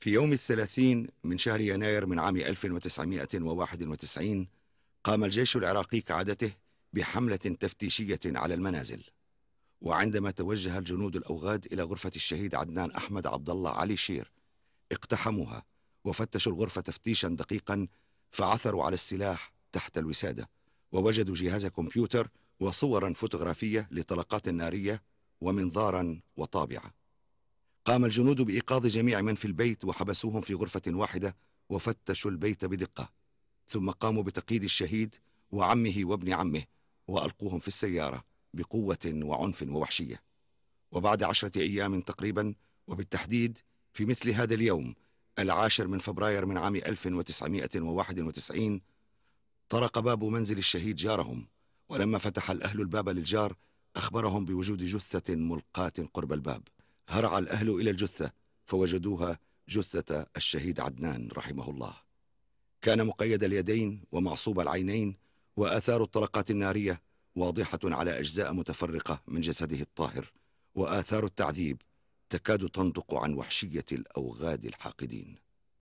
في يوم الثلاثين من شهر يناير من عام 1991 قام الجيش العراقي كعادته بحملة تفتيشية على المنازل وعندما توجه الجنود الأوغاد إلى غرفة الشهيد عدنان أحمد عبد الله علي شير اقتحموها وفتشوا الغرفة تفتيشا دقيقا فعثروا على السلاح تحت الوسادة ووجدوا جهاز كمبيوتر وصورا فوتوغرافية لطلقات نارية ومنظارا وطابعة قام الجنود بإيقاظ جميع من في البيت وحبسوهم في غرفة واحدة وفتشوا البيت بدقة ثم قاموا بتقييد الشهيد وعمه وابن عمه وألقوهم في السيارة بقوة وعنف ووحشية وبعد عشرة أيام تقريبا وبالتحديد في مثل هذا اليوم العاشر من فبراير من عام 1991 طرق باب منزل الشهيد جارهم ولما فتح الأهل الباب للجار أخبرهم بوجود جثة ملقاة قرب الباب هرع الأهل إلى الجثة فوجدوها جثة الشهيد عدنان رحمه الله كان مقيد اليدين ومعصوب العينين وآثار الطلقات النارية واضحة على أجزاء متفرقة من جسده الطاهر وآثار التعذيب تكاد تنطق عن وحشية الأوغاد الحاقدين